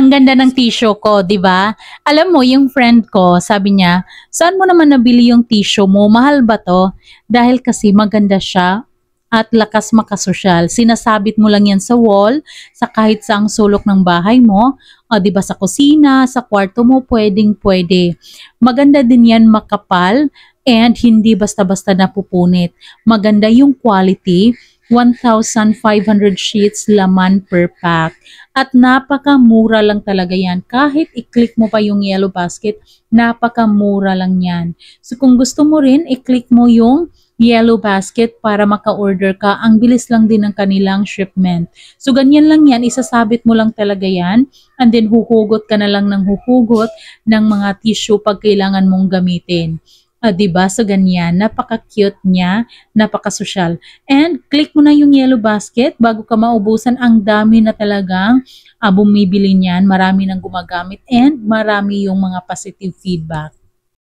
ang ganda ng tissue ko, di ba? Alam mo, yung friend ko, sabi niya, saan mo naman nabili yung tissue mo? Mahal ba to? Dahil kasi maganda siya at lakas makasosyal. Sinasabit mo lang yan sa wall, sa kahit saang sulok ng bahay mo, o ba sa kusina, sa kwarto mo, pwedeng pwede. Maganda din yan makapal and hindi basta-basta napupunit. Maganda yung quality 1,500 sheets laman per pack. At napakamura lang talaga yan. Kahit i-click mo pa yung yellow basket, napakamura lang yan. So kung gusto mo rin, i-click mo yung yellow basket para maka-order ka. Ang bilis lang din ng kanilang shipment. So ganyan lang yan, isasabit mo lang talaga yan. And then huhugot ka na lang ng huhugot ng mga tissue pag kailangan mong gamitin. Uh, 'di ba? So ganyan, napaka-cute niya, napaka-social. And click mo na yung yellow basket bago ka maubusan. Ang dami na talagang uh, bumibili niyan, marami nang gumagamit and marami yung mga positive feedback.